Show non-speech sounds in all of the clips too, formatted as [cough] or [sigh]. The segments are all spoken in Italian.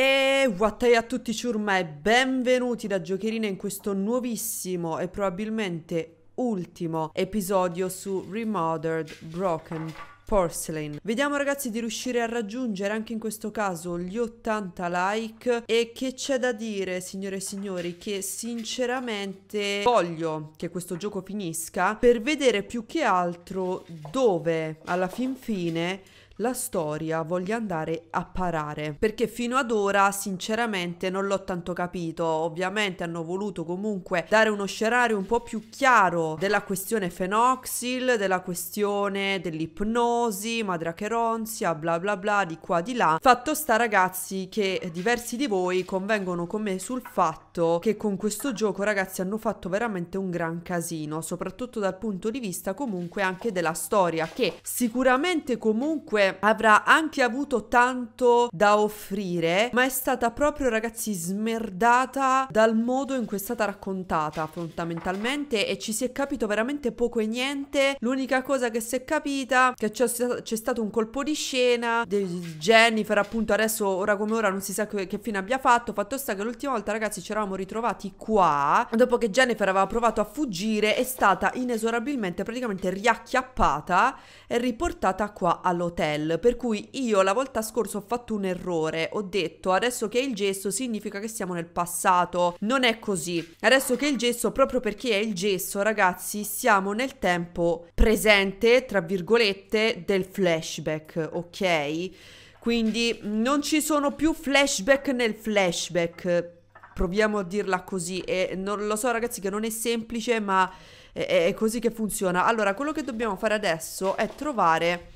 E Wattei a tutti ciurma e benvenuti da Giocherina in questo nuovissimo e probabilmente ultimo episodio su Remothered Broken Porcelain. Vediamo ragazzi di riuscire a raggiungere anche in questo caso gli 80 like e che c'è da dire signore e signori che sinceramente voglio che questo gioco finisca per vedere più che altro dove alla fin fine la storia voglia andare a parare. Perché fino ad ora, sinceramente, non l'ho tanto capito. Ovviamente hanno voluto comunque dare uno scenario un po' più chiaro della questione Fenoxil, della questione dell'ipnosi, madracheronzia, bla bla bla, di qua di là. Fatto sta, ragazzi, che diversi di voi convengono con me sul fatto che con questo gioco, ragazzi, hanno fatto veramente un gran casino, soprattutto dal punto di vista comunque anche della storia, che sicuramente comunque avrà anche avuto tanto da offrire, ma è stata proprio, ragazzi, smerdata dal modo in cui è stata raccontata fondamentalmente e ci si è capito veramente poco e niente. L'unica cosa che si è capita è che c'è, c'è stato un colpo di scena di Jennifer, appunto, adesso ora come ora non si sa che, che fine abbia fatto. Fatto sta che l'ultima volta, ragazzi, ci eravamo ritrovati qua dopo che Jennifer aveva provato a fuggire, è stata inesorabilmente praticamente riacchiappata e riportata qua all'hotel. Excel, per cui io la volta scorsa ho fatto un errore, ho detto adesso che è il gesso significa che siamo nel passato, non è così, adesso che è il gesso proprio perché è il gesso ragazzi siamo nel tempo presente tra virgolette del flashback, ok? Quindi non ci sono più flashback nel flashback, proviamo a dirla così e non lo so ragazzi che non è semplice ma è, è così che funziona. Allora quello che dobbiamo fare adesso è trovare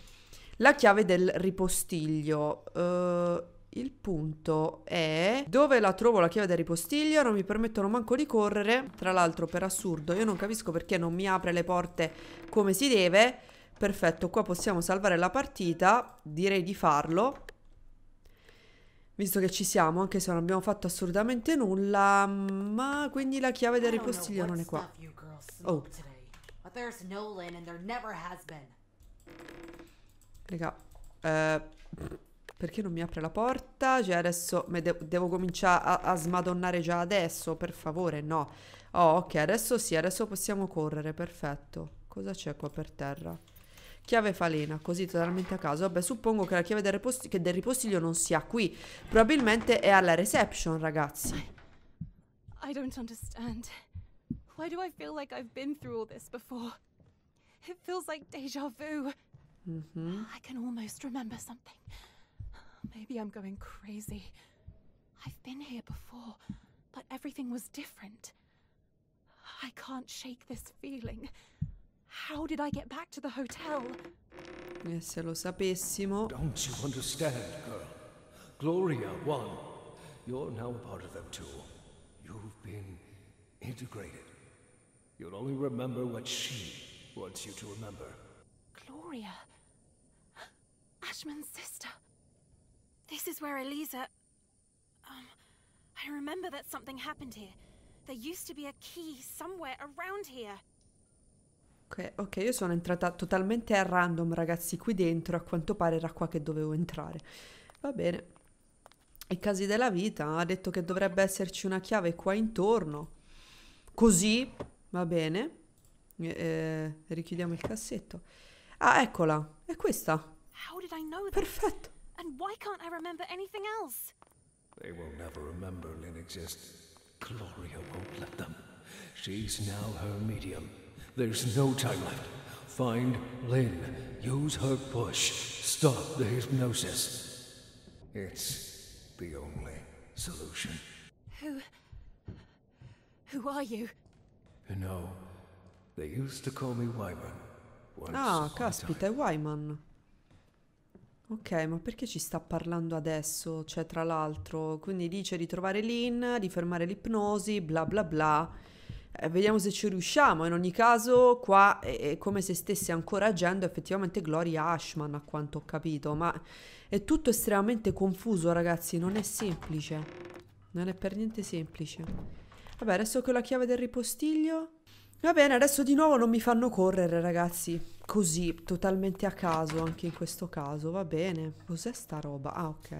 la chiave del ripostiglio. Uh, il punto è dove la trovo la chiave del ripostiglio? Non mi permettono manco di correre. Tra l'altro, per assurdo, io non capisco perché non mi apre le porte come si deve. Perfetto, qua possiamo salvare la partita. Direi di farlo. Visto che ci siamo, anche se non abbiamo fatto assolutamente nulla. Ma quindi la chiave del ripostiglio non è qua. Oh. Raga, eh, perché non mi apre la porta? Cioè adesso de devo cominciare a, a smadonnare già adesso, per favore, no. Oh, ok, adesso sì, adesso possiamo correre, perfetto. Cosa c'è qua per terra? Chiave falena, così totalmente a caso. Vabbè, suppongo che la chiave del, ripost che del ripostiglio non sia qui. Probabilmente è alla reception, ragazzi. I, I don't understand. Why do I feel like I've been through all this before? It feels like deja vu. Mm-hmm. I can almost remember something. Maybe I'm going crazy. I've been here before, but everything was different. I can't shake this feeling. How did I get back to the hotel? E eh, se lo sapessimo. Don't you understand, girl? Gloria won. You're now a part of them too. You've been integrated. You'll only remember what she wants you to remember. Gloria Fishman's sister. This is where Eliza... Um, I remember that something happened here. There used to be a key somewhere around here. Ok, io sono entrata totalmente a random, ragazzi, qui dentro. A quanto pare era qua che dovevo entrare. Va bene. I casi della vita. Ha detto che dovrebbe esserci una chiave qua intorno. Così, va bene. Eh, eh richiudiamo il cassetto. Ah, eccola. È questa. How did I know that? Perfetto. And why can't I remember anything else? They will never remember Lynn exists. Gloria won't let them. She's now her medium. There's no time left. Find Lynn. Use her push. Stop the hypnosis. It's the only solution. Who... Who are you? You know, they used to call me Wyman. Once ah, caspita, Wyman. Ok, ma perché ci sta parlando adesso? Cioè, tra l'altro, quindi dice di trovare l'in, di fermare l'ipnosi, bla bla bla. Eh, vediamo se ci riusciamo. In ogni caso, qua è, è come se stesse ancora agendo effettivamente Gloria Ashman, a quanto ho capito. Ma è tutto estremamente confuso, ragazzi. Non è semplice. Non è per niente semplice. Vabbè, adesso con la chiave del ripostiglio. Va bene, adesso di nuovo non mi fanno correre, ragazzi. Così, totalmente a caso, anche in questo caso. Va bene. Cos'è sta roba? Ah, ok.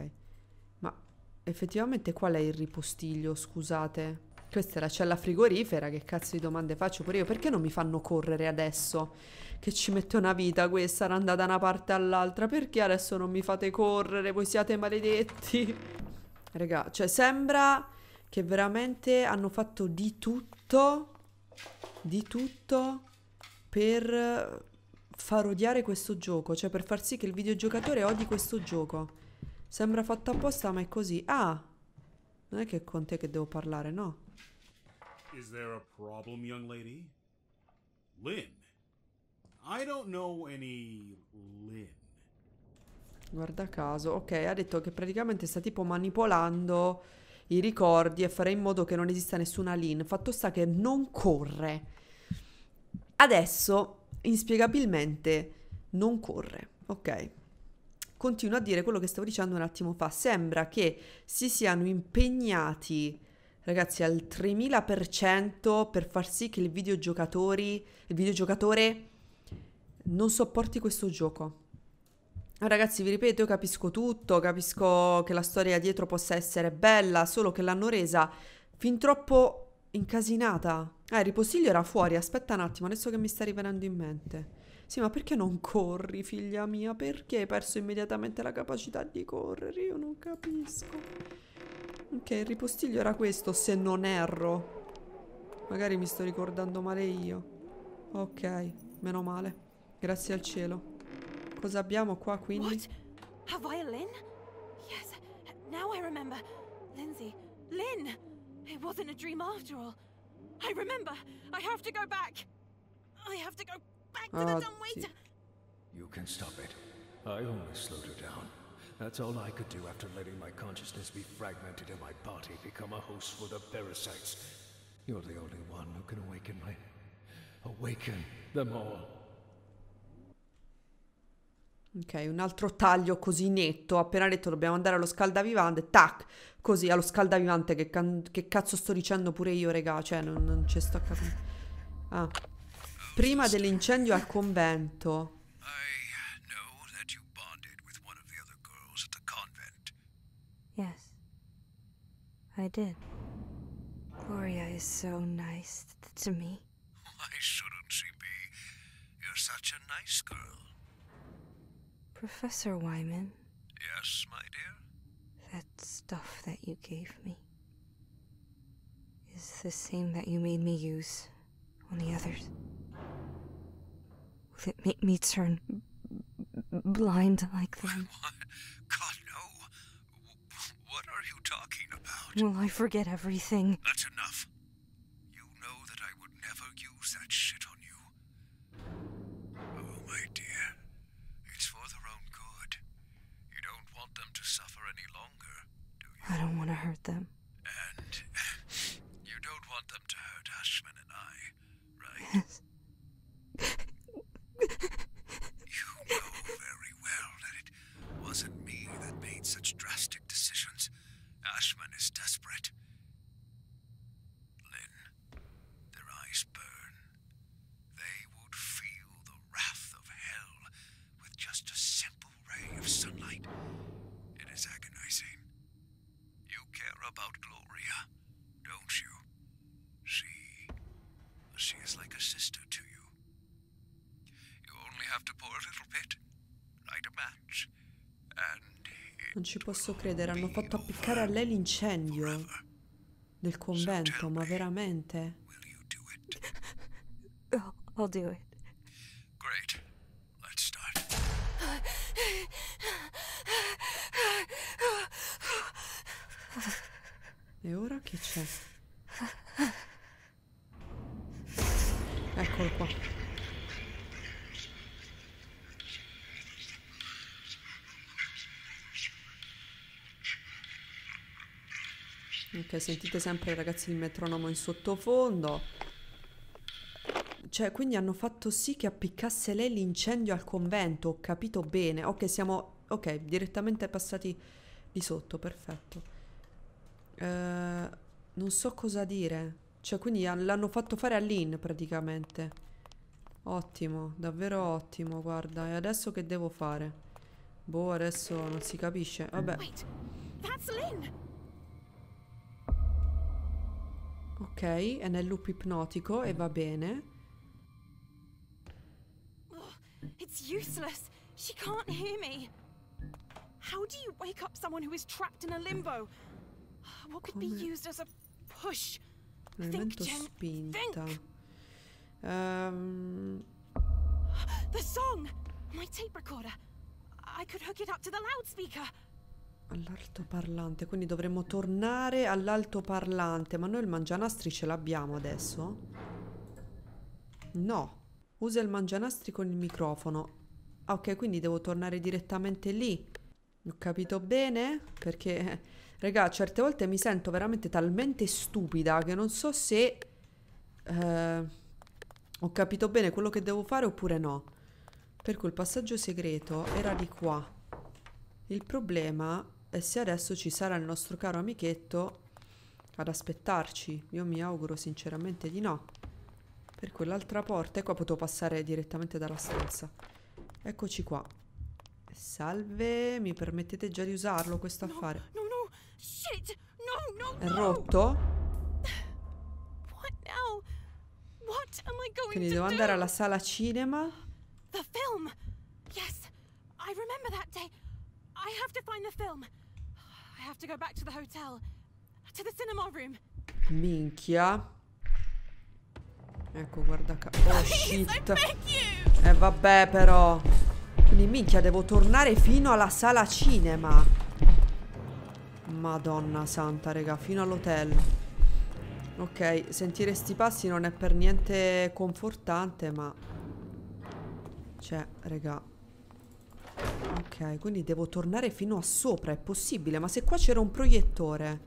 Ma effettivamente qual è il ripostiglio, scusate? Questa è la cella frigorifera, che cazzo di domande faccio pure io? Perché non mi fanno correre adesso? Che ci mette una vita questa, era andata da una parte all'altra. Perché adesso non mi fate correre? Voi siate maledetti. [laughs] Raga, cioè sembra che veramente hanno fatto di tutto di tutto per far odiare questo gioco, cioè per far sì che il videogiocatore odi questo gioco. Sembra fatto apposta, ma è così. Ah! Non è che è con te che devo parlare, no? Is there a problem, young lady? Lynn. I don't know any Lynn. Guarda caso. Ok, ha detto che praticamente sta tipo manipolando i ricordi e fare in modo che non esista nessuna lean. Fatto sta che non corre. Adesso, inspiegabilmente, non corre, ok? Continuo a dire quello che stavo dicendo un attimo fa. Sembra che si siano impegnati, ragazzi, al 3000% per far sì che il, il videogiocatore non sopporti questo gioco. Ragazzi, vi ripeto, io capisco tutto, capisco che la storia dietro possa essere bella, solo che l'hanno resa fin troppo incasinata. Eh, il ripostiglio era fuori, aspetta un attimo, adesso che mi sta rivenendo in mente. Sì, ma perché non corri, figlia mia? Perché hai perso immediatamente la capacità di correre? Io non capisco. Ok, il ripostiglio era questo, se non erro. Magari mi sto ricordando male io. Ok, meno male. Grazie al cielo. Cosa abbiamo qua quindi? What? A violin? Yes, now I remember. Lindsay, Lynn! It wasn't a dream after all. I remember. I have to go back. I have to go back to the ah, dumb waiter. You can stop it. I only slowed her down. That's all I could do after letting my consciousness be fragmented and my body become a host for the parasites. You're the only one who can awaken me. Awaken them all. Ok, un altro taglio così netto, appena detto dobbiamo andare allo scaldavivante, tac, così allo scaldavivante, che, can- che cazzo sto dicendo pure io, regà, cioè non, non ci sto capendo. Ah. Prima dell'incendio al convento. Yes. I did. Gloria is so nice to me. Why shouldn't she be? You're such a nice girl. Professor Wyman. Yes, my dear? That stuff that you gave me is the same that you made me use on the others. Will it make me turn blind like them? God, no. What are you talking about? Will I forget everything? That's enough. You know that I would never use that shit I don't want to hurt them. And you don't want them to hurt Ashman and I, right? Yes. you know very well that it wasn't me that made such drastic decisions. Ashman is desperate. posso credere, hanno fatto appiccare a lei l'incendio del convento, ma veramente? Oh, I'll do it. Ok, sentite sempre ragazzi il metronomo in sottofondo. Cioè, quindi hanno fatto sì che appiccasse lei l'incendio al convento, ho capito bene. Ok, siamo... Ok, direttamente passati di sotto, perfetto. Eh, non so cosa dire. Cioè, quindi l'hanno fatto fare a Lynn praticamente. Ottimo, davvero ottimo, guarda. E adesso che devo fare? Boh, adesso non si capisce. Vabbè. Wait, è Lynn. Ok, è nel loop ipnotico e mm. va bene. Oh, it's useless. She can't hear me. How do you wake up someone who is trapped in a limbo? What could Come? be used as a push? Think, Jen. Spinta. Think. Um... The song! My tape recorder. I could hook it up to the loudspeaker. All'altoparlante, quindi dovremmo tornare all'altoparlante, ma noi il mangianastri ce l'abbiamo adesso? No, usa il mangianastri con il microfono. Ah, ok, quindi devo tornare direttamente lì. Ho capito bene? Perché, raga, certe volte mi sento veramente talmente stupida che non so se eh, ho capito bene quello che devo fare oppure no. Per cui il passaggio segreto era di qua. Il problema e se adesso ci sarà il nostro caro amichetto ad aspettarci? Io mi auguro sinceramente di no. Per quell'altra porta. Ecco, potevo passare direttamente dalla stanza. Eccoci qua. Salve, mi permettete già di usarlo questo affare? No, no, no. Shit. No, no, È rotto? Quindi devo andare alla sala cinema. il film. sì, ricordo remember that day. I have to find film. I have to go back to the hotel. To the cinema room. Minchia. Ecco, guarda ca... [laughs] Oh, shit. Eh, vabbè, però. Quindi, minchia, devo tornare fino alla sala cinema. Madonna santa, raga, fino all'hotel. Ok, sentire sti passi non è per niente confortante, ma... Cioè, raga... Ok, quindi devo tornare fino a sopra, è possibile. Ma se qua c'era un proiettore.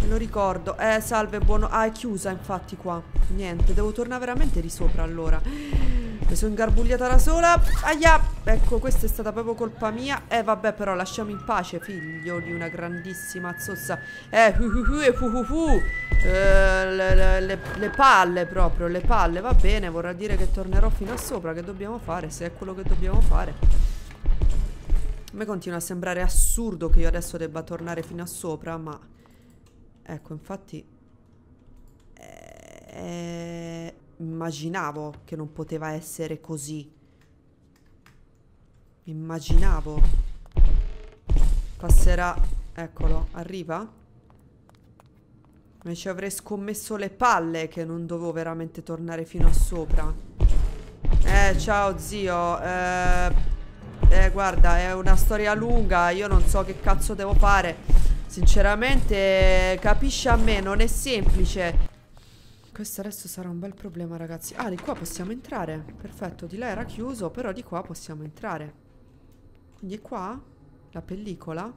Me lo ricordo. Eh, salve, buono. Ah, è chiusa infatti qua. Niente, devo tornare veramente di sopra allora. Mi sono ingarbugliata da sola. Aia! Ecco, questa è stata proprio colpa mia. Eh, vabbè, però lasciamo in pace, figlio di una grandissima zossa. Eh, uh, uh, uh, uh, le, le, le, palle proprio, le palle. Va bene, vorrà dire che tornerò fino a sopra. Che dobbiamo fare, se è quello che dobbiamo fare. A me continua a sembrare assurdo che io adesso debba tornare fino a sopra, ma... Ecco, infatti... Eh, immaginavo che non poteva essere così Immaginavo. Passerà... Eccolo, arriva? Ma ci avrei scommesso le palle che non dovevo veramente tornare fino a sopra. Eh, ciao zio. Eh, eh, guarda, è una storia lunga. Io non so che cazzo devo fare. Sinceramente, capisci a me, non è semplice. Questo adesso sarà un bel problema ragazzi Ah di qua possiamo entrare Perfetto di là era chiuso però di qua possiamo entrare quindi qua? La pellicola?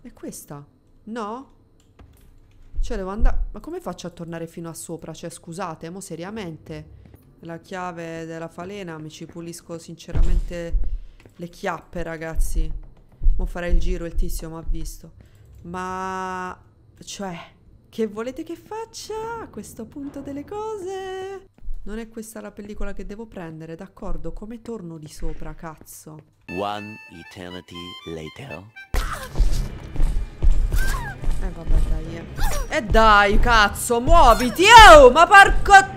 È questa? No? Cioè devo andare... Ma come faccio a tornare fino a sopra? Cioè scusate, mo seriamente. La chiave della falena mi ci pulisco sinceramente le chiappe ragazzi. Mo farei il giro, il tizio mi ha visto. Ma... Cioè... Che volete che faccia a questo punto delle cose? Non è questa la pellicola che devo prendere, d'accordo? Come torno di sopra, cazzo? One eternity later. Eh vabbè, dai. Eh, eh dai, cazzo, muoviti! Oh, ma porco...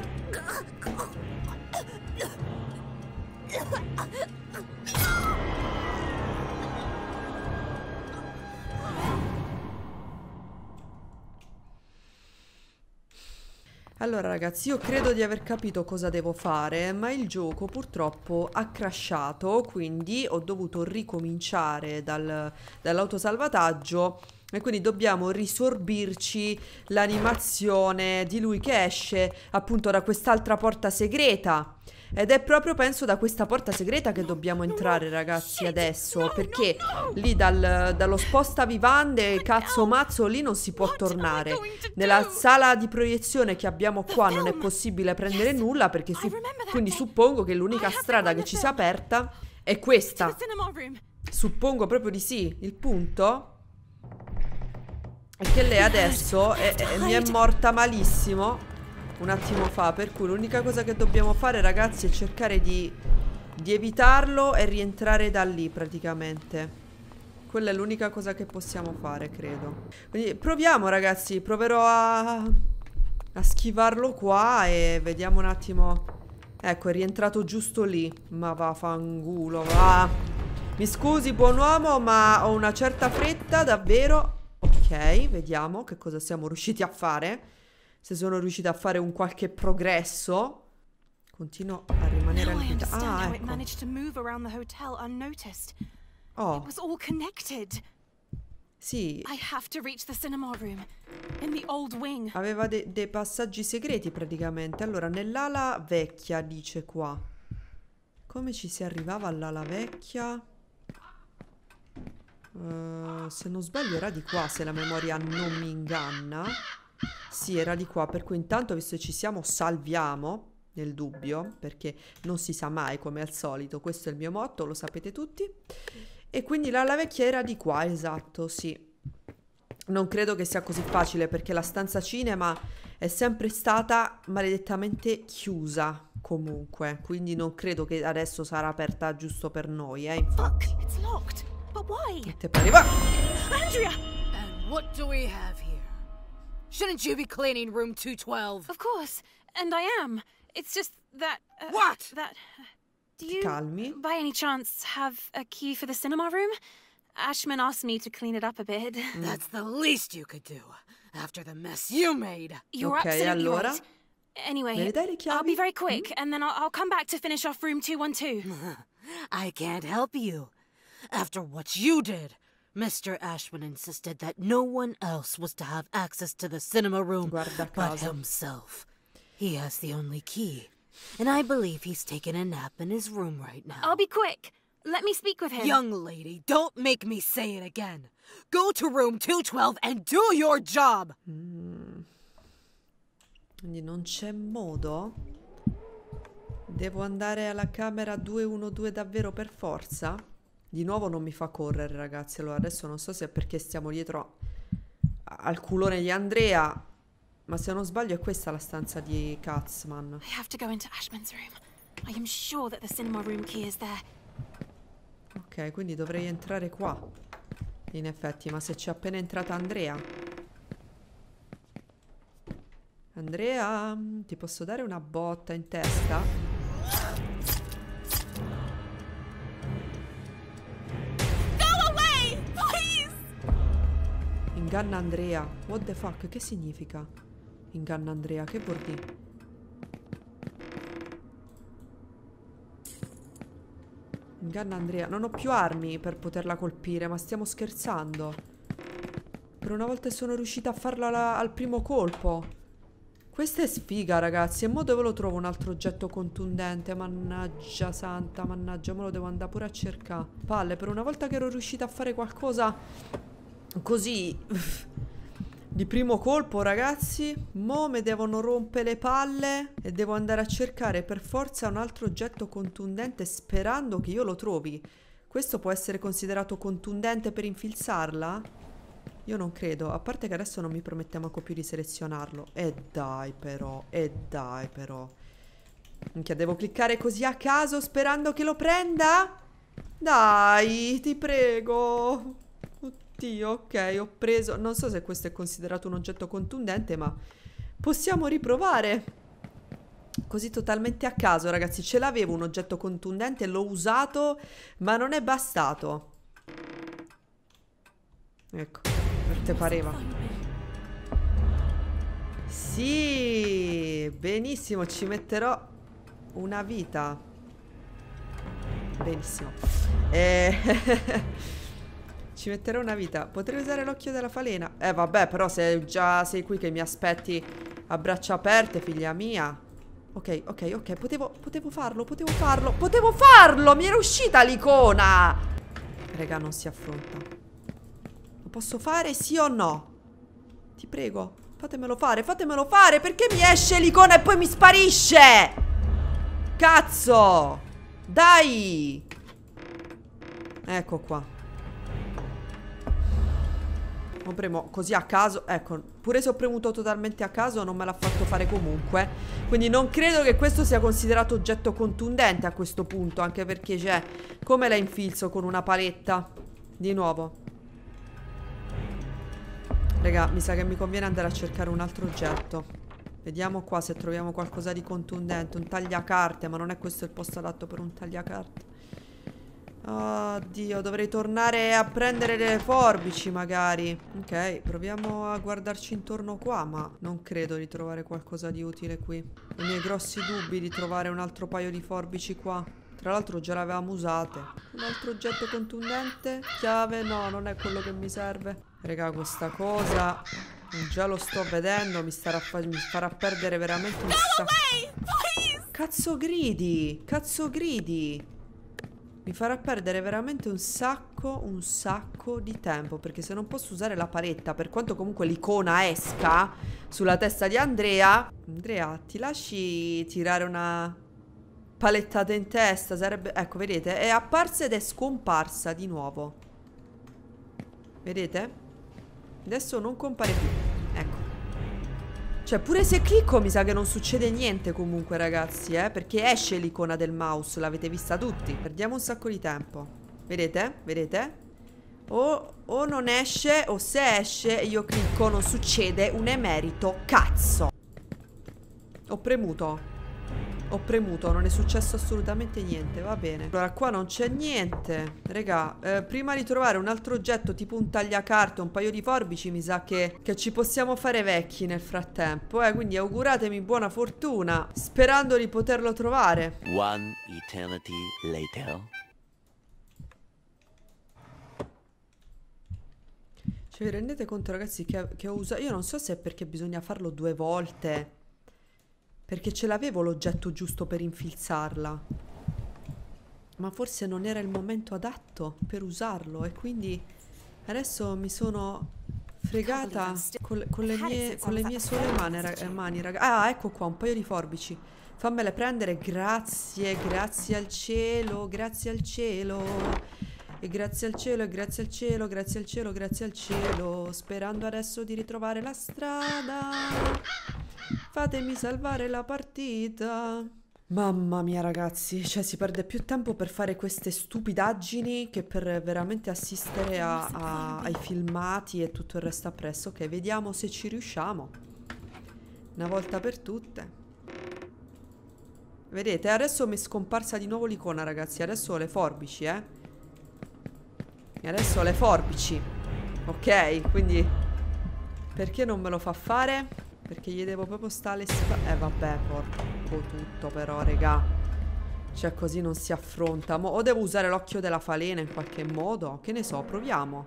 Allora ragazzi, io credo di aver capito cosa devo fare, ma il gioco purtroppo ha crashato, quindi ho dovuto ricominciare dal, dall'autosalvataggio e quindi dobbiamo risorbirci l'animazione di lui che esce appunto da quest'altra porta segreta. Ed è proprio, penso, da questa porta segreta che dobbiamo entrare, ragazzi, adesso. Perché lì dal, dallo sposta vivande, cazzo mazzo, lì non si può tornare. Nella sala di proiezione che abbiamo qua non è possibile prendere nulla, perché su quindi suppongo che l'unica strada che ci sia aperta è questa. Suppongo proprio di sì. Il punto è che lei adesso è, è, mi è morta malissimo un attimo fa Per cui l'unica cosa che dobbiamo fare ragazzi è cercare di, di evitarlo e rientrare da lì praticamente quella è l'unica cosa che possiamo fare, credo. Quindi proviamo, ragazzi. Proverò a... a schivarlo qua e vediamo un attimo... Ecco, è rientrato giusto lì. Ma va, fangulo, va. Mi scusi, buon uomo, ma ho una certa fretta, davvero. Ok, vediamo che cosa siamo riusciti a fare se sono riuscita a fare un qualche progresso. Continuo a rimanere al ah, ecco. hotel. Ah, ecco. Oh. Sì. Aveva de dei passaggi segreti praticamente. Allora, nell'ala vecchia dice qua. Come ci si arrivava all'ala vecchia? Uh, se non sbaglio era di qua, se la memoria non mi inganna. Sì, era di qua, per cui intanto, visto che ci siamo, salviamo nel dubbio, perché non si sa mai come al solito, questo è il mio motto, lo sapete tutti. E quindi la vecchia era di qua, esatto, sì. Non credo che sia così facile perché la stanza cinema è sempre stata maledettamente chiusa comunque, quindi non credo che adesso sarà aperta giusto per noi, eh, infatti. Fuck, it's locked. But why? Che te pareva? Andrea! And what do we have here? Shouldn't you be cleaning room 212? Of course, and I am. It's just that... Uh, what? That... Uh, do you, Calmi. by any chance, have a key for the cinema room? Ashman asked me to clean it up a bit. Mm. That's the least you could do, after the mess you made. You're okay, absolutely allora. right. Anyway, I'll be very quick, mm? and then I'll, I'll come back to finish off room 212. [laughs] I can't help you. After what you did, Mr. Ashman insisted that no one else was to have access to the cinema room but himself. He has the only key, and I believe he's taking a nap in his room right now. I'll be quick. Let me speak with him. Young lady, don't make me say it again. Go to room 212 and do your job. Mm. Quindi non c'è modo? Devo andare alla camera 212 davvero per forza? Di nuovo non mi fa correre, ragazzi. Allora, adesso non so se è perché stiamo dietro al culone di Andrea, ma se non sbaglio è questa la stanza di Katzman. Ok, quindi dovrei entrare qua. In effetti, ma se c'è appena entrata Andrea. Andrea, mm, ti posso dare una botta in testa? Inganna Andrea. What the fuck? Che significa? Inganna Andrea, che vuol dire? Inganna Andrea. Non ho più armi per poterla colpire, ma stiamo scherzando. Per una volta sono riuscita a farla al primo colpo. Questa è sfiga, ragazzi. E mo dove lo trovo un altro oggetto contundente? Mannaggia santa, mannaggia, me lo devo andare pure a cercare. Palle, per una volta che ero riuscita a fare qualcosa Così [laughs] Di primo colpo ragazzi Mo me devono rompere le palle E devo andare a cercare per forza un altro oggetto contundente Sperando che io lo trovi Questo può essere considerato contundente per infilzarla? Io non credo A parte che adesso non mi promettiamo più di selezionarlo E dai però E dai però Minchia devo cliccare così a caso Sperando che lo prenda? Dai ti prego Oddio, ok, ho preso... Non so se questo è considerato un oggetto contundente, ma possiamo riprovare. Così totalmente a caso, ragazzi. Ce l'avevo un oggetto contundente, l'ho usato, ma non è bastato. Ecco, per te pareva. Sì, benissimo, ci metterò una vita. Benissimo. Eh... [laughs] Ci metterò una vita. Potrei usare l'occhio della falena. Eh vabbè, però se già sei qui che mi aspetti a braccia aperte, figlia mia. Ok, ok, ok, potevo, potevo farlo, potevo farlo, potevo farlo! Mi era uscita l'icona! Raga, non si affronta. Lo posso fare sì o no? Ti prego, fatemelo fare, fatemelo fare! Perché mi esce l'icona e poi mi sparisce? Cazzo! Dai! Ecco qua non premo così a caso Ecco, pure se ho premuto totalmente a caso non me l'ha fatto fare comunque Quindi non credo che questo sia considerato oggetto contundente a questo punto Anche perché c'è, come la infilzo con una paletta? Di nuovo Raga, mi sa che mi conviene andare a cercare un altro oggetto Vediamo qua se troviamo qualcosa di contundente Un tagliacarte, ma non è questo il posto adatto per un tagliacarte Oddio, dovrei tornare a prendere le forbici magari Ok, proviamo a guardarci intorno qua Ma non credo di trovare qualcosa di utile qui Ho i miei grossi dubbi di trovare un altro paio di forbici qua tra l'altro già le avevamo usate. Un altro oggetto contundente. Chiave? No, non è quello che mi serve. Raga, questa cosa... Già lo sto vedendo, mi, fa mi farà perdere veramente un sacco. Cazzo gridi! Cazzo gridi! Mi farà perdere veramente un sacco, un sacco di tempo Perché se non posso usare la paletta Per quanto comunque l'icona esca Sulla testa di Andrea Andrea, ti lasci tirare una palettata in testa Sarebbe... Ecco, vedete? È apparsa ed è scomparsa di nuovo Vedete? Adesso non compare più Ecco cioè pure se clicco mi sa che non succede niente comunque ragazzi eh Perché esce l'icona del mouse L'avete vista tutti Perdiamo un sacco di tempo Vedete? Vedete? O, o, non esce o se esce io clicco non succede un emerito cazzo Ho premuto ho premuto, non è successo assolutamente niente, va bene. Allora, qua non c'è niente. Regà, eh, prima di trovare un altro oggetto, tipo un tagliacarte, un paio di forbici, mi sa che, che ci possiamo fare vecchi nel frattempo. Eh, quindi auguratemi buona fortuna, sperando di poterlo trovare. One eternity later. Cioè, vi rendete conto, ragazzi, che, che ho usato... Io non so se è perché bisogna farlo due volte perché ce l'avevo l'oggetto giusto per infilzarla, ma forse non era il momento adatto per usarlo e quindi adesso mi sono fregata con, con, le, mie, con le, mie, sole mani, rag mani ragazzi. Ah, ecco qua, un paio di forbici. Fammele prendere, grazie, grazie al cielo, grazie al cielo. E grazie al cielo, e grazie al cielo, grazie al cielo, grazie al cielo. Sperando adesso di ritrovare la strada. Fatemi salvare la partita. Mamma mia ragazzi, cioè si perde più tempo per fare queste stupidaggini che per veramente assistere a, a, ai filmati e tutto il resto appresso. Ok, vediamo se ci riusciamo. Una volta per tutte. Vedete, adesso mi è scomparsa di nuovo l'icona ragazzi, adesso ho le forbici, eh. E adesso ho le forbici. Ok, quindi perché non me lo fa fare? Perché gli devo proprio stare... Eh vabbè, porco tutto però, regà. Cioè così non si affronta. Mo o devo usare l'occhio della falena in qualche modo? Che ne so, proviamo.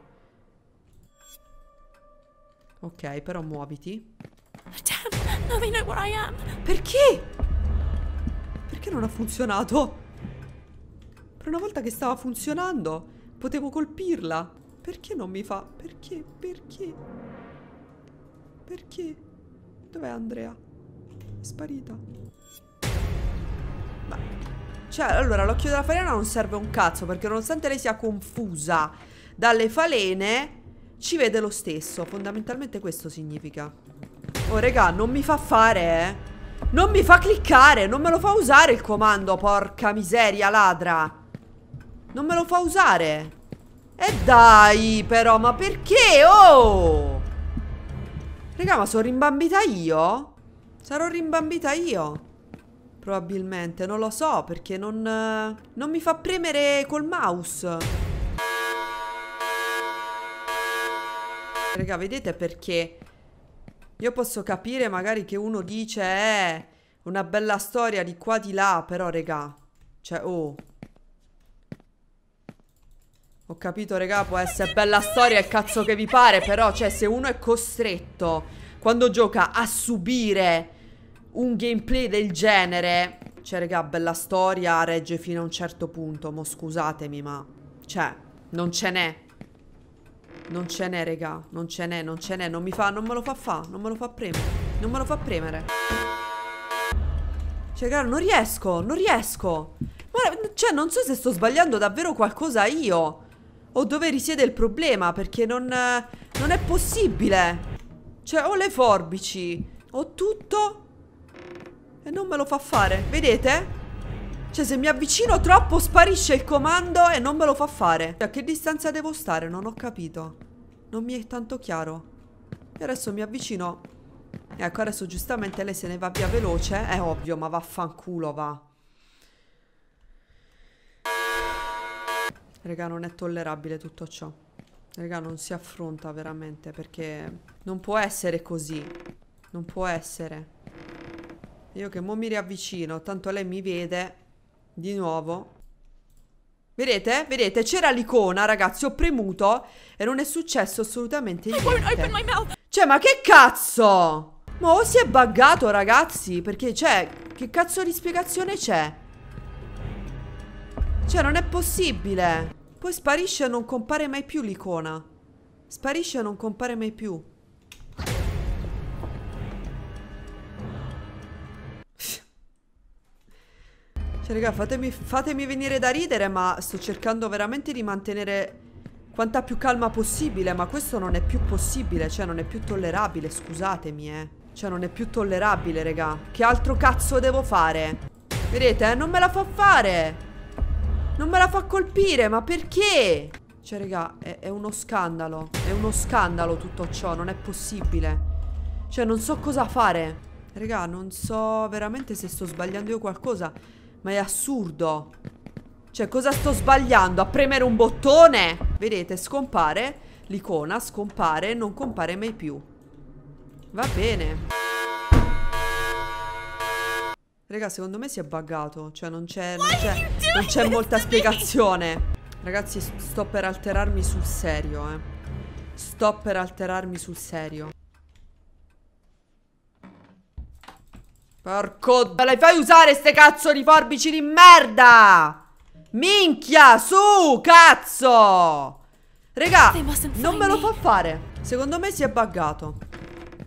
Ok, però muoviti. [laughs] Perché? Perché non ha funzionato? Per una volta che stava funzionando, potevo colpirla. Perché non mi fa? Perché? Perché? Perché? Dov'è Andrea? È sparita. Ma... Cioè, allora, l'occhio della falena non serve un cazzo, perché nonostante lei sia confusa dalle falene, ci vede lo stesso. Fondamentalmente questo significa. Oh, regà, non mi fa fare, eh. Non mi fa cliccare, non me lo fa usare il comando, porca miseria, ladra. Non me lo fa usare. E eh, dai, però, ma perché? Oh! Raga, ma sono rimbambita io? Sarò rimbambita io? Probabilmente, non lo so perché non, non mi fa premere col mouse Raga, vedete perché io posso capire magari che uno dice Eh, una bella storia di qua di là, però raga Cioè, oh ho capito, regà, può essere bella storia il cazzo che vi pare, però, cioè, se uno è costretto, quando gioca, a subire un gameplay del genere... Cioè, regà, bella storia regge fino a un certo punto, mo scusatemi, ma... Cioè, non ce n'è. Non ce n'è, regà, non ce n'è, non ce n'è, non mi fa... Non me lo fa fa, non me lo fa premere. Non me lo fa premere. Cioè, raga, non riesco, non riesco. Ma, cioè, non so se sto sbagliando davvero qualcosa io o dove risiede il problema perché non, non è possibile. Cioè ho le forbici, ho tutto e non me lo fa fare, vedete? Cioè se mi avvicino troppo sparisce il comando e non me lo fa fare. Cioè a che distanza devo stare? Non ho capito. Non mi è tanto chiaro. E adesso mi avvicino. Ecco adesso giustamente lei se ne va via veloce. È ovvio ma vaffanculo va. Raga, non è tollerabile tutto ciò. Raga, non si affronta veramente perché non può essere così. Non può essere. Io che mo mi riavvicino, tanto lei mi vede di nuovo. Vedete? Vedete? C'era l'icona, ragazzi, ho premuto e non è successo assolutamente niente. Cioè, ma che cazzo? Ma o si è buggato, ragazzi? Perché, cioè, che cazzo di spiegazione c'è? Cioè, non è possibile. Poi sparisce e non compare mai più l'icona. Sparisce e non compare mai più. Cioè, raga, fatemi, fatemi venire da ridere, ma sto cercando veramente di mantenere quanta più calma possibile, ma questo non è più possibile, cioè non è più tollerabile, scusatemi, eh. Cioè non è più tollerabile, raga. Che altro cazzo devo fare? Vedete, eh? Non me la fa fare! Non me la fa colpire, ma perché? Cioè, raga, è, è uno scandalo. È uno scandalo tutto ciò, non è possibile. Cioè, non so cosa fare. Raga, non so veramente se sto sbagliando io qualcosa. Ma è assurdo. Cioè, cosa sto sbagliando? A premere un bottone? Vedete, scompare l'icona, scompare, non compare mai più. Va bene. Raga, secondo me si è buggato. Cioè, non c'è. Non c'è molta spiegazione. Ragazzi, sto per alterarmi sul serio, eh. Sto per alterarmi sul serio. Porco... Le fai usare ste cazzo di forbici di merda! Minchia, su, cazzo! Raga, non me lo fa fare. Secondo me si è buggato.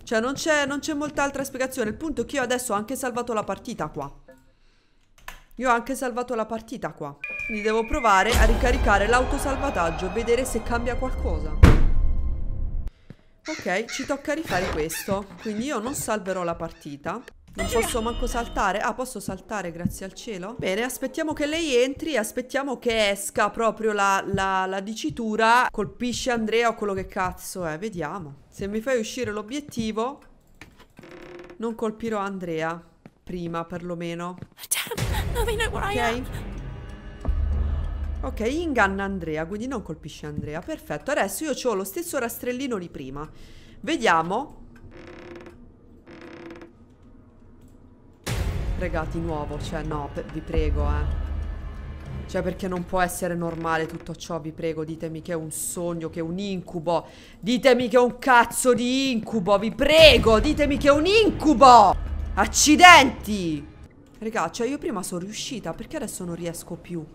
Cioè non c'è, non c'è molta altra spiegazione. Il punto è che io adesso ho anche salvato la partita qua. Io ho anche salvato la partita qua. Quindi devo provare a ricaricare l'autosalvataggio, vedere se cambia qualcosa. Ok, ci tocca rifare questo. Quindi io non salverò la partita. Non posso manco saltare. Ah, posso saltare, grazie al cielo. Bene, aspettiamo che lei entri e aspettiamo che esca proprio la, la, la dicitura. Colpisce Andrea o quello che cazzo è. Vediamo. Se mi fai uscire l'obiettivo, non colpirò Andrea. Prima, perlomeno. Ok. Ok, inganna Andrea, quindi non colpisce Andrea. Perfetto, adesso io ho lo stesso rastrellino di prima. Vediamo prega di nuovo, cioè no, vi prego, eh. Cioè perché non può essere normale tutto ciò, vi prego, ditemi che è un sogno, che è un incubo. Ditemi che è un cazzo di incubo, vi prego, ditemi che è un incubo! Accidenti! Raga, cioè io prima sono riuscita, perché adesso non riesco più?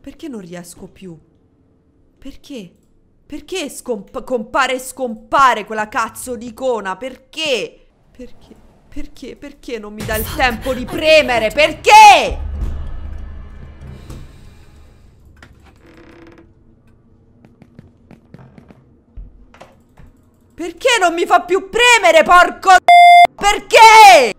Perché non riesco più? Perché? Perché scomp compare e scompare quella cazzo di icona? Perché? Perché? Perché? Perché non mi dà il tempo di premere? Perché? Perché non mi fa più premere, porco... Perché?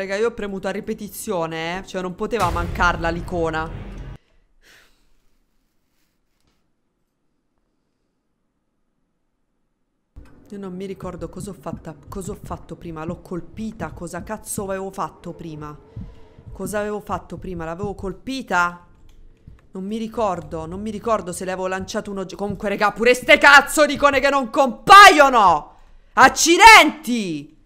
raga, io ho premuto a ripetizione, eh. Cioè, non poteva mancarla l'icona. Io non mi ricordo cosa ho, fatta, cosa ho fatto prima. L'ho colpita. Cosa cazzo avevo fatto prima? Cosa avevo fatto prima? L'avevo colpita? Non mi ricordo. Non mi ricordo se le avevo lanciato uno... Comunque, raga, pure ste cazzo di icone che non compaiono! Accidenti!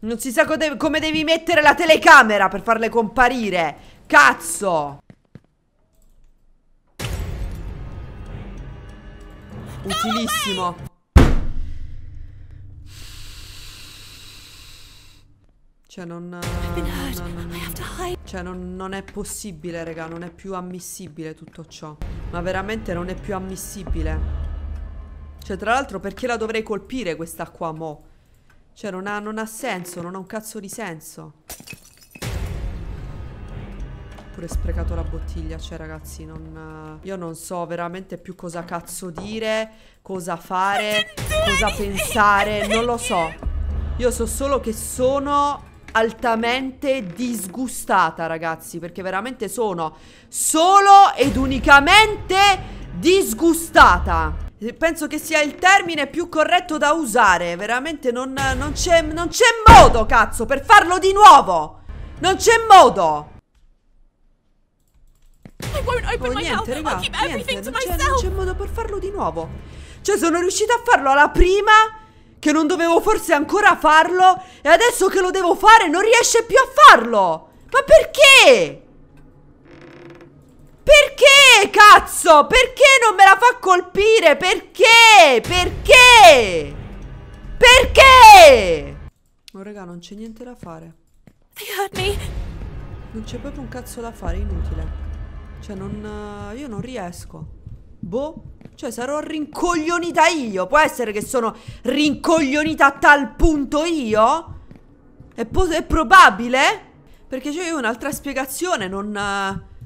Non si sa co de come devi mettere la telecamera per farle comparire. Cazzo! Utilissimo. Cioè non... Cioè non, non è possibile, raga. Non è più ammissibile tutto ciò. Ma veramente non è più ammissibile. Cioè tra l'altro perché la dovrei colpire questa qua mo'? Cioè non ha, non ha senso, non ha un cazzo di senso. Pure sprecato la bottiglia, cioè ragazzi, non... Io non so veramente più cosa cazzo dire, cosa fare, cosa pensare, non lo so. Io so solo che sono altamente disgustata, ragazzi, perché veramente sono solo ed unicamente disgustata. Penso che sia il termine più corretto da usare Veramente non, non c'è modo, cazzo, per farlo di nuovo Non c'è modo oh, niente, raga, niente, non c'è modo per farlo di nuovo Cioè, sono riuscita a farlo alla prima Che non dovevo forse ancora farlo E adesso che lo devo fare non riesce più a farlo Ma perché? Perché, cazzo? Perché non me la fa colpire? Perché? Perché? Perché? Oh, raga, non c'è niente da fare. Non c'è proprio un cazzo da fare, inutile. Cioè, non... Eh, io non riesco. Boh. Cioè, sarò rincoglionita io. Può essere che sono rincoglionita a tal punto io? È, è probabile? Perché c'è un'altra spiegazione, non... Eh,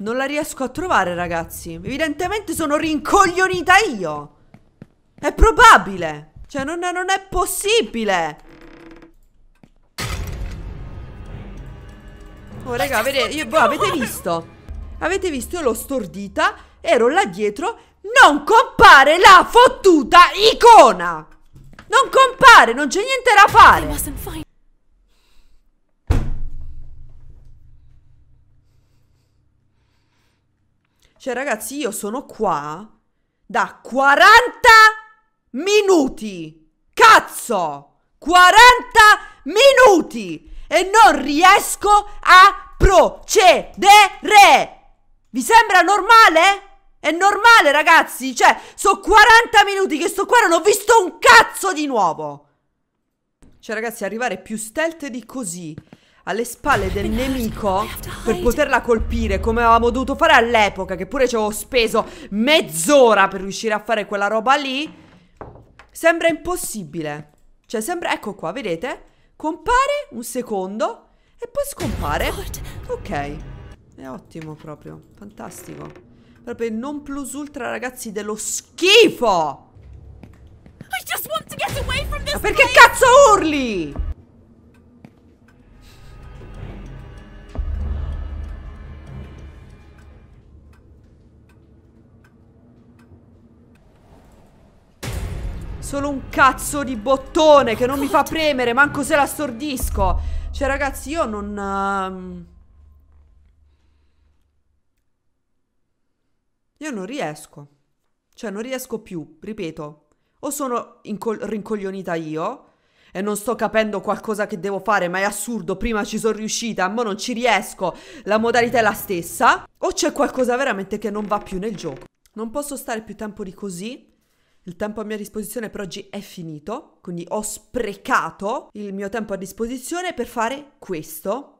non la riesco a trovare, ragazzi. Evidentemente sono rincoglionita io. È probabile. Cioè, non è, non è possibile. Oh, raga, vedete, io, boh, avete visto? Avete visto? Io l'ho stordita, ero là dietro, non compare la fottuta icona! Non compare, non c'è niente da fare! Cioè, ragazzi, io sono qua da 40 minuti. Cazzo! 40 minuti e non riesco a procedere. Vi sembra normale? È normale, ragazzi? Cioè, sono 40 minuti che sto qua e non ho visto un cazzo di nuovo. Cioè, ragazzi, arrivare più stealth di così alle spalle del nemico per poterla colpire come avevamo dovuto fare all'epoca che pure ci avevo speso mezz'ora per riuscire a fare quella roba lì sembra impossibile cioè sembra ecco qua vedete compare un secondo e poi scompare ok è ottimo proprio fantastico proprio il non plus ultra ragazzi dello schifo ma perché cazzo urli? Solo un cazzo di bottone che non mi fa premere, manco se la stordisco. Cioè, ragazzi, io non... Um... Io non riesco. Cioè, non riesco più, ripeto. O sono rincoglionita io e non sto capendo qualcosa che devo fare, ma è assurdo, prima ci sono riuscita, ma non ci riesco, la modalità è la stessa, o c'è qualcosa veramente che non va più nel gioco. Non posso stare più tempo di così, il tempo a mia disposizione per oggi è finito, quindi ho sprecato il mio tempo a disposizione per fare questo.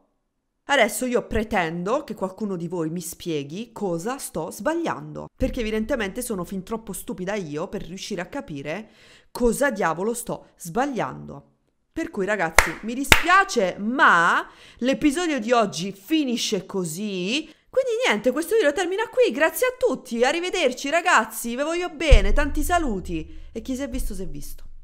Adesso io pretendo che qualcuno di voi mi spieghi cosa sto sbagliando, perché evidentemente sono fin troppo stupida io per riuscire a capire cosa diavolo sto sbagliando. Per cui ragazzi, mi dispiace, ma l'episodio di oggi finisce così. Quindi niente, questo video termina qui, grazie a tutti, arrivederci ragazzi, vi voglio bene, tanti saluti e chi si è visto si è visto.